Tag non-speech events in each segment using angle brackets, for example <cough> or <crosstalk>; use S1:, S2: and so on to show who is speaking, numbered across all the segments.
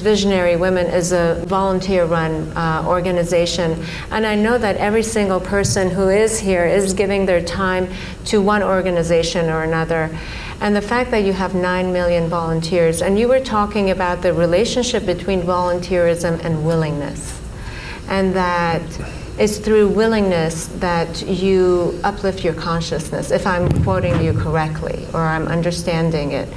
S1: Visionary Women is a volunteer run uh, organization, and I know that every single person who is here is giving their time to one organization or another. And the fact that you have 9 million volunteers, and you were talking about the relationship between volunteerism and willingness, and that it's through willingness that you uplift your consciousness, if I'm quoting you correctly or I'm understanding it.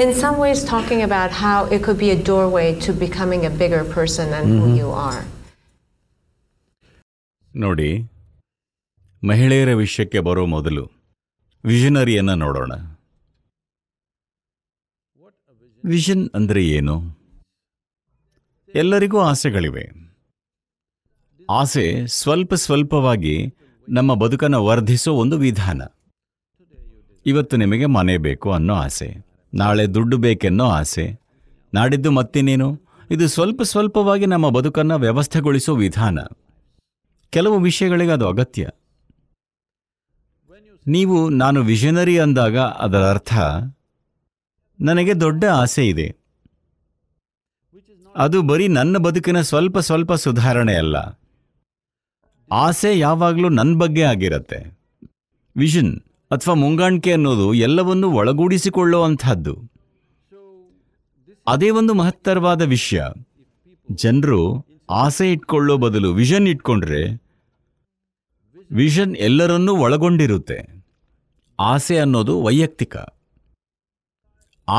S1: in some ways talking about how it could be a doorway to becoming a bigger person than mm -hmm. who mm-hmm. you are. ನೋಡಿ ಮಹಿಳೆಯರ ವಿಷಯಕ್ಕೆ ಬರೋ ಮೊದಲು ವಿಷನರಿಯನ್ನು ನೋಡೋಣ vision ಅಂದರೆ ಏನು ಎಲ್ಲರಿಗೂ ಆಸೆಗಳಿವೆ ಆಸೆ ಸ್ವಲ್ಪ ಸ್ವಲ್ಪವಾಗಿ ನಮ್ಮ ಬದುಕನ್ನು ವರ್ಧಿಸೋ ಒಂದು ವಿಧಾನ ಇವತ್ತು ನಿಮಗೆ ಮನೆ ಬೇಕು ಅನ್ನೋ ಆಸೆ ನಾಳೆ ದುಡ್ಡು ಬೇಕೆನ್ನೋ ಆಸೆ ನಾಡಿದ್ದು ಮತ್ತಿನ್ನೇನು ಇದು ಸ್ವಲ್ಪ ಸ್ವಲ್ಪವಾಗಿ ನಮ್ಮ ಬದುಕನ್ನು ವ್ಯವಸ್ಥೆಗೊಳಿಸೋ ವಿಧಾನ ಕೆಲವು ವಿಷಯಗಳಿಗೆ ಅದು ಅಗತ್ಯ ನೀವು ನಾನು ವಿಷನರಿ ಅಂದಾಗ ಅದರ ಅರ್ಥ ನನಗೆ ದೊಡ್ಡ ಆಸೆ ಇದೆ ಅದು ಬರೀ ನನ್ನ ಬದುಕಿನ ಸ್ವಲ್ಪ ಸ್ವಲ್ಪ ಸುಧಾರಣೆ ಅಲ್ಲ ಆಸೆ ಯಾವಾಗಲೂ ನನ್ನ ಬಗ್ಗೆ ಆಗಿರತ್ತೆ ವಿಷನ್ ಅಥವಾ ಮುಂಗಾಣಿಕೆ ಅನ್ನೋದು ಎಲ್ಲವನ್ನು ಒಳಗೂಡಿಸಿಕೊಳ್ಳುವಂಥದ್ದು ಅದೇ ಒಂದು ಮಹತ್ತರವಾದ ವಿಷಯ ಜನರು ಆಸೆ ಇಟ್ಕೊಳ್ಳೋ ಬದಲು ವಿಷನ್ ಇಟ್ಕೊಂಡ್ರೆ ವಿಷನ್ ಎಲ್ಲರನ್ನೂ ಒಳಗೊಂಡಿರುತ್ತೆ ಆಸೆ ಅನ್ನೋದು ವೈಯಕ್ತಿಕ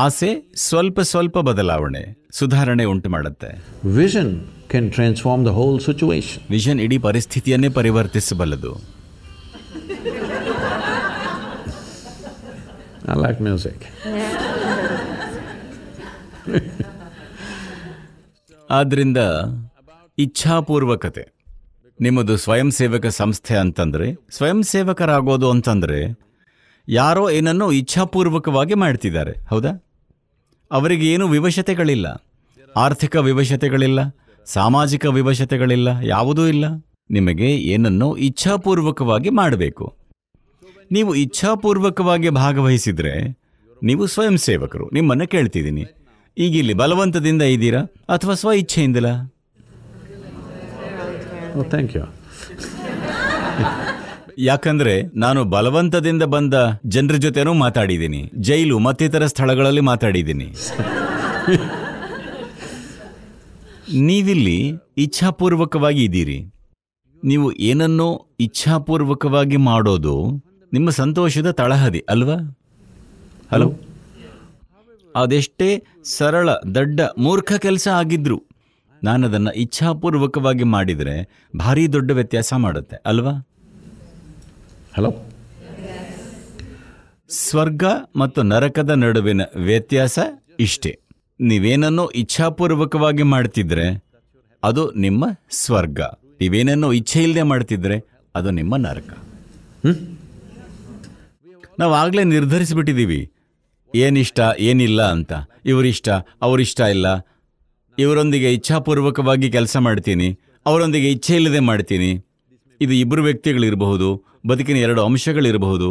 S1: ಆಸೆ ಸ್ವಲ್ಪ ಸ್ವಲ್ಪ ಬದಲಾವಣೆ ಸುಧಾರಣೆ ಉಂಟು ಮಾಡುತ್ತೆ vision can transform the whole situation vision ಇಡೀ ಪರಿಸ್ಥಿತಿಯನ್ನೇ ಪರಿವರ್ತಿಸಬಲ್ಲದು I like music. <laughs> ಆದ್ದರಿಂದ ಇಚ್ಛಾಪೂರ್ವಕತೆ ನಿಮ್ಮದು ಸ್ವಯಂ ಸೇವಕ ಸಂಸ್ಥೆ ಅಂತಂದರೆ ಸ್ವಯಂ ಸೇವಕರಾಗೋದು ಅಂತಂದರೆ ಯಾರೋ ಏನನ್ನೋ ಇಚ್ಛಾಪೂರ್ವಕವಾಗಿ ಮಾಡ್ತಿದ್ದಾರೆ ಹೌದಾ ಅವರಿಗೆ ಏನು ವಿವಶತೆಗಳಿಲ್ಲ ಆರ್ಥಿಕ ವಿವಶತೆಗಳಿಲ್ಲ ಸಾಮಾಜಿಕ ವಿವಶತೆಗಳಿಲ್ಲ ಯಾವುದೂ ಇಲ್ಲ ನಿಮಗೆ ಏನನ್ನೋ ಇಚ್ಛಾಪೂರ್ವಕವಾಗಿ ಮಾಡಬೇಕು ನೀವು ಇಚ್ಛಾಪೂರ್ವಕವಾಗಿ ಭಾಗವಹಿಸಿದರೆ ನೀವು ಸ್ವಯಂ ಸೇವಕರು ನಿಮ್ಮನ್ನು ಕೇಳ್ತಿದ್ದೀನಿ ಈಗ ಇಲ್ಲಿ ಬಲವಂತದಿಂದ ಇದ್ದೀರಾ ಅಥವಾ ಸ್ವ ಓ ಥ್ಯಾಂಕ್ ಯು ಯಾಕಂದ್ರೆ ನಾನು ಬಲವಂತದಿಂದ ಬಂದ ಜನರ ಜೊತೆನೂ ಮಾತಾಡಿದ್ದೀನಿ ಜೈಲು ಮತ್ತಿತರ ಸ್ಥಳಗಳಲ್ಲಿ ಮಾತಾಡಿದ್ದೀನಿ <laughs> ನೀವಿಲ್ಲಿ ಇಚ್ಛಾಪೂರ್ವಕವಾಗಿ ಇದ್ದೀರಿ ನೀವು ಏನನ್ನೋ ಇಚ್ಛಾಪೂರ್ವಕವಾಗಿ ಮಾಡೋದು ನಿಮ್ಮ ಸಂತೋಷದ ತಳಹದಿ ಅಲ್ವಾ ಹಲೋ ಅದೆಷ್ಟೇ ಸರಳ ದೊಡ್ಡ ಮೂರ್ಖ ಕೆಲಸ ಆಗಿದ್ರು ಅದನ್ನು ಇಚ್ಛಾಪೂರ್ವಕವಾಗಿ ಮಾಡಿದರೆ ಭಾರಿ ದೊಡ್ಡ ವ್ಯತ್ಯಾಸ ಮಾಡುತ್ತೆ ಅಲ್ವಾ ಹಲೋ ಸ್ವರ್ಗ ಮತ್ತು ನರಕದ ನಡುವಿನ ವ್ಯತ್ಯಾಸ ಇಷ್ಟೇ ನೀವೇನನ್ನೋ ಇಚ್ಛಾಪೂರ್ವಕವಾಗಿ ಮಾಡ್ತಿದ್ರೆ ಅದು ನಿಮ್ಮ ಸ್ವರ್ಗ ನೀವೇನನ್ನೋ ಇಚ್ಛೆ ಇಲ್ಲದೆ ಮಾಡ್ತಿದ್ರೆ ಅದು ನಿಮ್ಮ ನರಕ ಹ್ಞೂ ನಾವು ಆಗಲೇ ನಿರ್ಧರಿಸಿಬಿಟ್ಟಿದ್ದೀವಿ ಏನಿಷ್ಟ ಏನಿಲ್ಲ ಅಂತ ಇವರಿಷ್ಟ ಅವರಿಷ್ಟ ಇಲ್ಲ ಇವರೊಂದಿಗೆ ಇಚ್ಛಾಪೂರ್ವಕವಾಗಿ ಕೆಲಸ ಮಾಡ್ತೀನಿ ಅವರೊಂದಿಗೆ ಇಚ್ಛೆ ಇಲ್ಲದೆ ಮಾಡ್ತೀನಿ ಇದು ಇಬ್ಬರು ವ್ಯಕ್ತಿಗಳಿರಬಹುದು ಬದುಕಿನ ಎರಡು ಅಂಶಗಳಿರಬಹುದು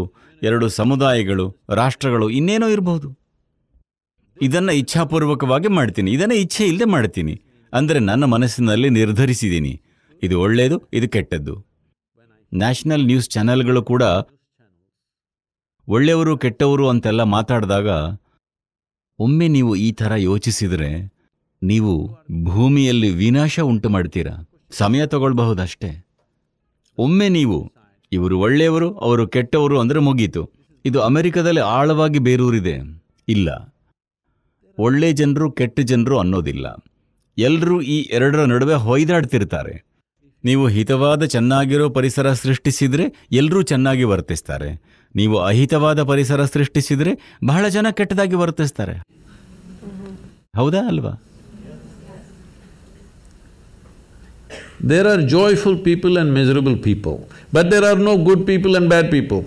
S1: ಎರಡು ಸಮುದಾಯಗಳು ರಾಷ್ಟ್ರಗಳು ಇನ್ನೇನೋ ಇರಬಹುದು ಇದನ್ನು ಇಚ್ಛಾಪೂರ್ವಕವಾಗಿ ಮಾಡ್ತೀನಿ ಇದನ್ನು ಇಚ್ಛೆ ಇಲ್ಲದೆ ಮಾಡ್ತೀನಿ ಅಂದರೆ ನನ್ನ ಮನಸ್ಸಿನಲ್ಲಿ ನಿರ್ಧರಿಸಿದ್ದೀನಿ ಇದು ಒಳ್ಳೆಯದು ಇದು ಕೆಟ್ಟದ್ದು ನ್ಯಾಷನಲ್ ನ್ಯೂಸ್ ಚಾನೆಲ್ಗಳು ಕೂಡ ಒಳ್ಳೆಯವರು ಕೆಟ್ಟವರು ಅಂತೆಲ್ಲ ಮಾತಾಡಿದಾಗ ಒಮ್ಮೆ ನೀವು ಈ ಥರ ಯೋಚಿಸಿದರೆ ನೀವು ಭೂಮಿಯಲ್ಲಿ ವಿನಾಶ ಉಂಟು ಮಾಡ್ತೀರಾ ಸಮಯ ತಗೊಳ್ಬಹುದಷ್ಟೇ ಒಮ್ಮೆ ನೀವು ಇವರು ಒಳ್ಳೆಯವರು ಅವರು ಕೆಟ್ಟವರು ಅಂದರೆ ಮುಗೀತು ಇದು ಅಮೆರಿಕದಲ್ಲಿ ಆಳವಾಗಿ ಬೇರೂರಿದೆ ಇಲ್ಲ ಒಳ್ಳೆ ಜನರು ಕೆಟ್ಟ ಜನರು ಅನ್ನೋದಿಲ್ಲ ಎಲ್ಲರೂ ಈ ಎರಡರ ನಡುವೆ ಹೊಯ್ದಾಡ್ತಿರ್ತಾರೆ ನೀವು ಹಿತವಾದ ಚೆನ್ನಾಗಿರೋ ಪರಿಸರ ಸೃಷ್ಟಿಸಿದರೆ ಎಲ್ಲರೂ ಚೆನ್ನಾಗಿ ವರ್ತಿಸ್ತಾರೆ ನೀವು ಅಹಿತವಾದ ಪರಿಸರ ಸೃಷ್ಟಿಸಿದರೆ ಬಹಳ ಜನ ಕೆಟ್ಟದಾಗಿ ವರ್ತಿಸ್ತಾರೆ ಹೌದಾ ಅಲ್ವಾ there are joyful people and miserable people but there are no good people and bad people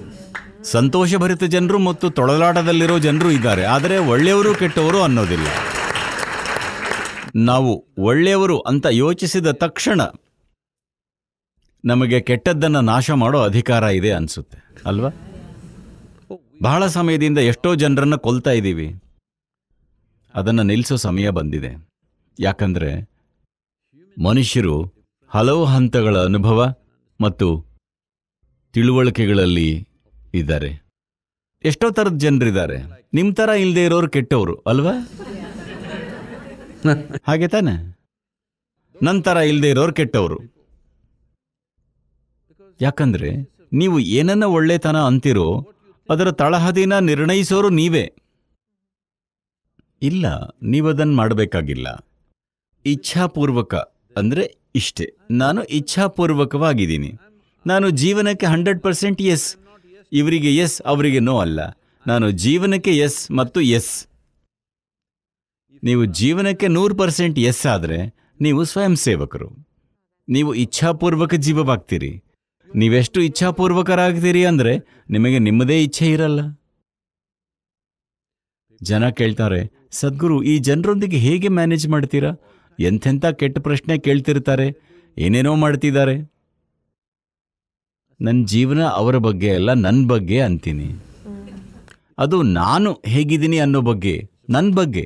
S1: ಸಂತೋಷಭರಿತ ಜನರು ಮತ್ತು ತೊಳಲಾಟದಲ್ಲಿರೋ ಜನರು ಇದ್ದಾರೆ ಆದರೆ ಒಳ್ಳೆಯವರು ಕೆಟ್ಟವರು ಅನ್ನೋದಿಲ್ಲ ನಾವು ಒಳ್ಳೆಯವರು ಅಂತ ಯೋಚಿಸಿದ ತಕ್ಷಣ ನಮಗೆ ಕೆಟ್ಟದ್ದನ್ನು ನಾಶ ಮಾಡೋ ಅಧಿಕಾರ ಇದೆ ಅನಿಸುತ್ತೆ ಅಲ್ವಾ ಬಹಳ ಸಮಯದಿಂದ ಎಷ್ಟೋ ಜನರನ್ನು ಕೊಲ್ತಾ ಇದ್ದೀವಿ ಅದನ್ನು ನಿಲ್ಲಿಸೋ ಸಮಯ ಬಂದಿದೆ ಯಾಕಂದರೆ ಮನುಷ್ಯರು ಹಲವು ಹಂತಗಳ ಅನುಭವ ಮತ್ತು ತಿಳುವಳಿಕೆಗಳಲ್ಲಿ ಇದ್ದಾರೆ ಎಷ್ಟೋ ಥರದ ಜನರಿದ್ದಾರೆ ನಿಮ್ಮ ಥರ ಇಲ್ಲದೆ ಇರೋರು ಕೆಟ್ಟವರು ಅಲ್ವಾ ಹಾಗೆ ತಾನೆ ನನ್ನ ಥರ ಇಲ್ಲದೆ ಇರೋರು ಕೆಟ್ಟವರು ಯಾಕಂದರೆ ನೀವು ಏನನ್ನ ಒಳ್ಳೆತನ ಅಂತಿರೋ ಅದರ ತಳಹದಿನ ನಿರ್ಣಯಿಸೋರು ನೀವೇ ಇಲ್ಲ ನೀವದನ್ನು ಮಾಡಬೇಕಾಗಿಲ್ಲ ಇಚ್ಛಾಪೂರ್ವಕ ಅಂದರೆ ಇಷ್ಟೆ ನಾನು ಇಚ್ಛಾಪೂರ್ವಕವಾಗಿದ್ದೀನಿ ನಾನು ಜೀವನಕ್ಕೆ ಹಂಡ್ರೆಡ್ ಪರ್ಸೆಂಟ್ ಎಸ್ ಇವರಿಗೆ ಎಸ್ ಅವರಿಗೆ ನೋ ಅಲ್ಲ ನಾನು ಜೀವನಕ್ಕೆ ಎಸ್ ಮತ್ತು ಎಸ್ ನೀವು ಜೀವನಕ್ಕೆ ನೂರು ಪರ್ಸೆಂಟ್ ಎಸ್ ಆದರೆ ನೀವು ಸ್ವಯಂ ಸೇವಕರು ನೀವು ಇಚ್ಛಾಪೂರ್ವಕ ಜೀವವಾಗ್ತೀರಿ ನೀವೆಷ್ಟು ಇಚ್ಛಾಪೂರ್ವಕರಾಗ್ತೀರಿ ಅಂದರೆ ನಿಮಗೆ ನಿಮ್ಮದೇ ಇಚ್ಛೆ ಇರಲ್ಲ ಜನ ಕೇಳ್ತಾರೆ ಸದ್ಗುರು ಈ ಜನರೊಂದಿಗೆ ಹೇಗೆ ಮ್ಯಾನೇಜ್ ಮಾಡ್ತೀರಾ ಎಂಥೆಂಥ ಕೆಟ್ಟ ಪ್ರಶ್ನೆ ಕೇಳ್ತಿರ್ತಾರೆ ಏನೇನೋ ಮಾಡ್ತಿದ್ದಾರೆ ನನ್ನ ಜೀವನ ಅವರ ಬಗ್ಗೆ ಅಲ್ಲ ನನ್ನ ಬಗ್ಗೆ ಅಂತೀನಿ ಅದು ನಾನು ಹೇಗಿದ್ದೀನಿ ಅನ್ನೋ ಬಗ್ಗೆ ನನ್ನ ಬಗ್ಗೆ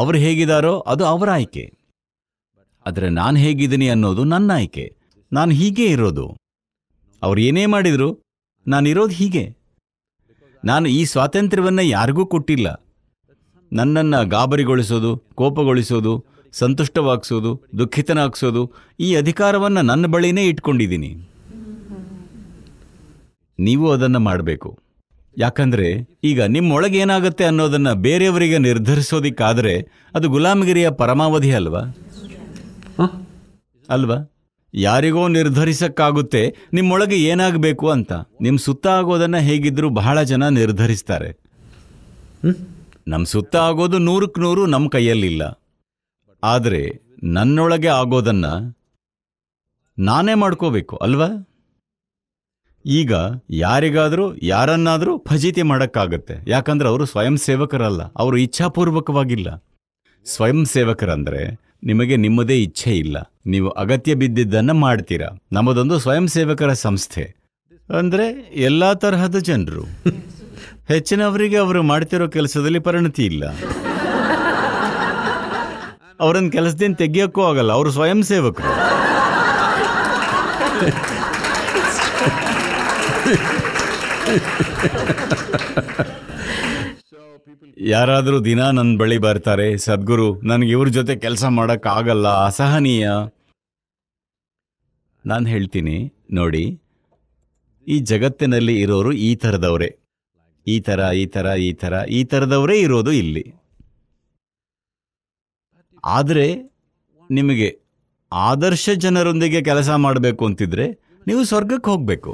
S1: ಅವರು ಹೇಗಿದ್ದಾರೋ ಅದು ಅವರ ಆಯ್ಕೆ ಆದರೆ ನಾನು ಹೇಗಿದ್ದೀನಿ ಅನ್ನೋದು ನನ್ನ ಆಯ್ಕೆ ನಾನು ಹೀಗೆ ಇರೋದು ಅವ್ರು ಏನೇ ಮಾಡಿದ್ರು ನಾನಿರೋದು ಹೀಗೆ ನಾನು ಈ ಸ್ವಾತಂತ್ರ್ಯವನ್ನು ಯಾರಿಗೂ ಕೊಟ್ಟಿಲ್ಲ ನನ್ನನ್ನು ಗಾಬರಿಗೊಳಿಸೋದು ಕೋಪಗೊಳಿಸೋದು ಸಂತುಷ್ಟವಾಗಿಸೋದು ದುಃಖಿತನಾಗಿಸೋದು ಈ ಅಧಿಕಾರವನ್ನು ನನ್ನ ಬಳಿನೇ ಇಟ್ಕೊಂಡಿದ್ದೀನಿ ನೀವು ಅದನ್ನು ಮಾಡಬೇಕು ಯಾಕಂದರೆ ಈಗ ನಿಮ್ಮೊಳಗೆ ಏನಾಗುತ್ತೆ ಅನ್ನೋದನ್ನು ಬೇರೆಯವರಿಗೆ ನಿರ್ಧರಿಸೋದಿಕ್ಕಾದರೆ ಅದು ಗುಲಾಮಗಿರಿಯ ಪರಮಾವಧಿ ಅಲ್ವಾ ಅಲ್ವಾ ಯಾರಿಗೋ ನಿರ್ಧರಿಸಕ್ಕಾಗುತ್ತೆ ನಿಮ್ಮೊಳಗೆ ಏನಾಗಬೇಕು ಅಂತ ನಿಮ್ಮ ಸುತ್ತ ಆಗೋದನ್ನ ಹೇಗಿದ್ರು ಬಹಳ ಜನ ನಿರ್ಧರಿಸ್ತಾರೆ ನಮ್ಮ ಸುತ್ತ ಆಗೋದು ನೂರಕ್ಕೆ ನೂರು ನಮ್ಮ ಕೈಯಲ್ಲಿಲ್ಲ ಆದರೆ ನನ್ನೊಳಗೆ ಆಗೋದನ್ನು ನಾನೇ ಮಾಡ್ಕೋಬೇಕು ಅಲ್ವಾ ಈಗ ಯಾರಿಗಾದರೂ ಯಾರನ್ನಾದರೂ ಫಜೀತಿ ಮಾಡೋಕ್ಕಾಗತ್ತೆ ಯಾಕಂದ್ರೆ ಅವರು ಸ್ವಯಂ ಸೇವಕರಲ್ಲ ಅವರು ಇಚ್ಛಾಪೂರ್ವಕವಾಗಿಲ್ಲ ಸ್ವಯಂ ಸೇವಕರಂದರೆ ನಿಮಗೆ ನಿಮ್ಮದೇ ಇಚ್ಛೆ ಇಲ್ಲ ನೀವು ಅಗತ್ಯ ಬಿದ್ದಿದ್ದನ್ನು ಮಾಡ್ತೀರಾ ನಮ್ಮದೊಂದು ಸ್ವಯಂ ಸೇವಕರ ಸಂಸ್ಥೆ ಅಂದರೆ ಎಲ್ಲ ತರಹದ ಜನರು ಹೆಚ್ಚಿನವರಿಗೆ ಅವರು ಮಾಡ್ತಿರೋ ಕೆಲಸದಲ್ಲಿ ಪರಿಣತಿ ಇಲ್ಲ ಅವರನ್ನು ಕೆಲಸದಿಂದ ತೆಗಿಯೋಕ್ಕೂ ಆಗಲ್ಲ ಅವರು ಸ್ವಯಂ ಸೇವಕರು ಯಾರಾದರೂ ದಿನ ನನ್ನ ಬಳಿ ಬರ್ತಾರೆ ಸದ್ಗುರು ನನಗೆ ಇವ್ರ ಜೊತೆ ಕೆಲಸ ಮಾಡೋಕ್ಕಾಗಲ್ಲ ಅಸಹನೀಯ ನಾನು ಹೇಳ್ತೀನಿ ನೋಡಿ ಈ ಜಗತ್ತಿನಲ್ಲಿ ಇರೋರು ಈ ಥರದವರೇ ಈ ಥರ ಈ ಥರ ಈ ಥರ ಈ ಥರದವರೇ ಇರೋದು ಇಲ್ಲಿ ಆದರೆ ನಿಮಗೆ ಆದರ್ಶ ಜನರೊಂದಿಗೆ ಕೆಲಸ ಮಾಡಬೇಕು ಅಂತಿದ್ರೆ ನೀವು ಸ್ವರ್ಗಕ್ಕೆ ಹೋಗಬೇಕು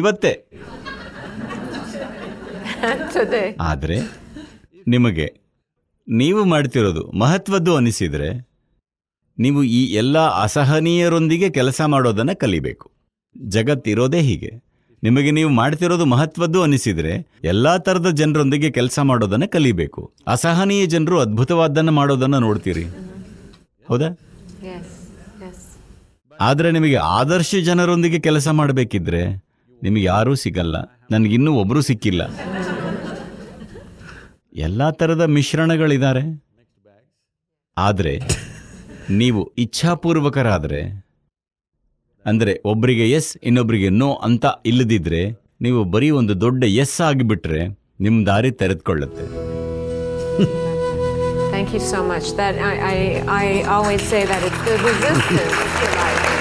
S1: ಇವತ್ತೇ ಆದರೆ ನಿಮಗೆ ನೀವು ಮಾಡ್ತಿರೋದು ಮಹತ್ವದ್ದು ಅನಿಸಿದರೆ ನೀವು ಈ ಎಲ್ಲ ಅಸಹನೀಯರೊಂದಿಗೆ ಕೆಲಸ ಮಾಡೋದನ್ನು ಕಲಿಬೇಕು ಜಗತ್ತಿರೋದೇ ಹೀಗೆ ನಿಮಗೆ ನೀವು ಮಾಡ್ತಿರೋದು ಮಹತ್ವದ್ದು ಅನಿಸಿದರೆ ಎಲ್ಲ ಥರದ ಜನರೊಂದಿಗೆ ಕೆಲಸ ಮಾಡೋದನ್ನು ಕಲಿಬೇಕು ಅಸಹನೀಯ ಜನರು ಅದ್ಭುತವಾದ್ದನ್ನು ಮಾಡೋದನ್ನು ನೋಡ್ತೀರಿ ಹೌದಾ ಆದರೆ ನಿಮಗೆ ಆದರ್ಶ ಜನರೊಂದಿಗೆ ಕೆಲಸ ಮಾಡಬೇಕಿದ್ರೆ ನಿಮಗೆ ಯಾರೂ ಸಿಗಲ್ಲ ನನಗಿನ್ನೂ ಒಬ್ಬರು ಸಿಕ್ಕಿಲ್ಲ ಎಲ್ಲ ಥರದ ಮಿಶ್ರಣಗಳಿದ್ದಾರೆ ಆದರೆ ನೀವು ಇಚ್ಛಾಪೂರ್ವಕರಾದರೆ ಅಂದರೆ ಒಬ್ಬರಿಗೆ ಎಸ್ ಇನ್ನೊಬ್ಬರಿಗೆ ನೋ ಅಂತ ಇಲ್ಲದಿದ್ದರೆ ನೀವು ಬರೀ ಒಂದು ದೊಡ್ಡ ಎಸ್ ಆಗಿಬಿಟ್ರೆ ನಿಮ್ಮ ದಾರಿ ತೆರೆದುಕೊಳ್ಳುತ್ತೆ Thank you so much. That I, I, I always say that it's the resistance, to life.